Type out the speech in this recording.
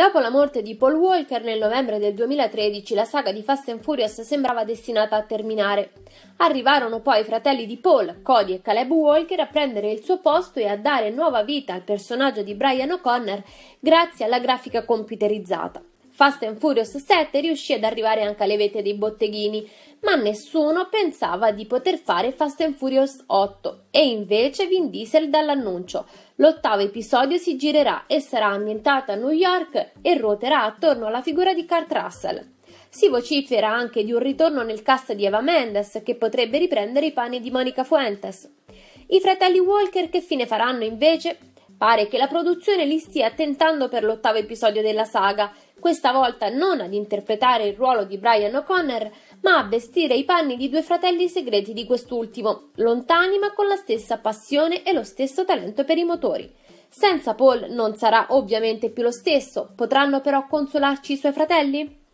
Dopo la morte di Paul Walker nel novembre del 2013 la saga di Fast and Furious sembrava destinata a terminare. Arrivarono poi i fratelli di Paul, Cody e Caleb Walker a prendere il suo posto e a dare nuova vita al personaggio di Brian O'Connor grazie alla grafica computerizzata. Fast and Furious 7 riuscì ad arrivare anche alle vette dei botteghini, ma nessuno pensava di poter fare Fast and Furious 8 e invece Vin Diesel dall'annuncio. L'ottavo episodio si girerà e sarà ambientato a New York e ruoterà attorno alla figura di Kurt Russell. Si vocifera anche di un ritorno nel cast di Eva Mendes che potrebbe riprendere i panni di Monica Fuentes. I fratelli Walker che fine faranno invece Pare che la produzione li stia tentando per l'ottavo episodio della saga, questa volta non ad interpretare il ruolo di Brian O'Connor, ma a vestire i panni di due fratelli segreti di quest'ultimo, lontani ma con la stessa passione e lo stesso talento per i motori. Senza Paul non sarà ovviamente più lo stesso, potranno però consolarci i suoi fratelli?